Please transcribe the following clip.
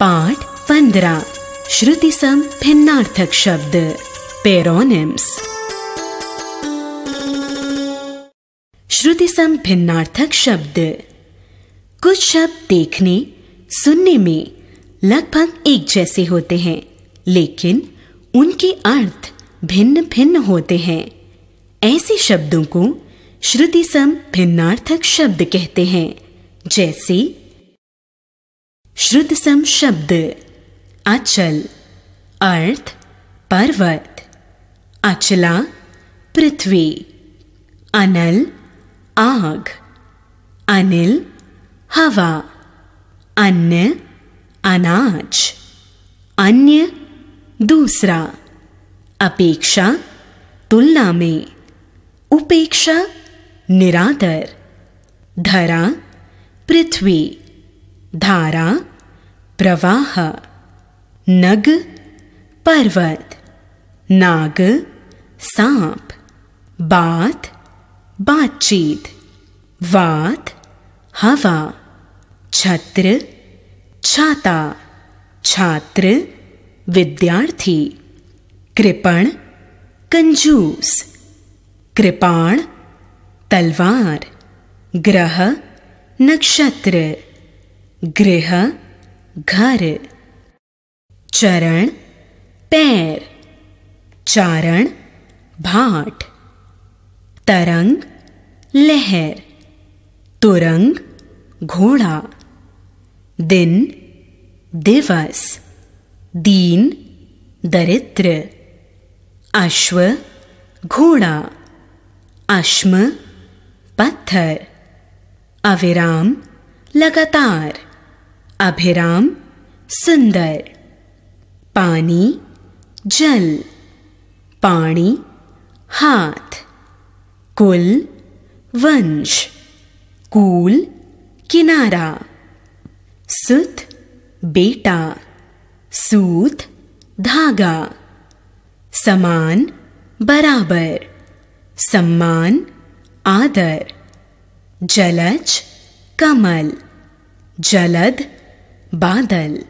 पाठ पंद्रह श्रुति सम भिन्नार्थक शब्द पेरोनिम्स श्रुति सम भिन्नार्थक शब्द कुछ शब्द देखने सुनने में लगभग एक जैसे होते हैं लेकिन उनके अर्थ भिन्न भिन्न होते हैं ऐसे शब्दों को श्रुति सम भिन्नार्थक शब्द कहते हैं जैसे सम शब्द अचल अर्थ पर्वत अचला पृथ्वी अनल आग अनिल हवा अन्य अनाज अन्य दूसरा अपेक्षा तुलना में उपेक्षा निरादर धरा पृथ्वी धारा प्रवाह नग पर्वत नाग सांप बात बातचीत वात हवा छत्र छाता छात्र विद्यार्थी कृपण कंजूस कृपाण तलवार ग्रह नक्षत्र गृह घर चरण पैर चारण भाट तरंग लहर तुरंग घोड़ा दिन दिवस दीन दरिद्र अश्व घोड़ा अश्म पत्थर अविराम लगातार अभिराम सुंदर पानी जल पानी हाथ कुल वंश कूल किनारा सुत बेटा सूत धागा समान बराबर सम्मान आदर जलज कमल जलद بعدل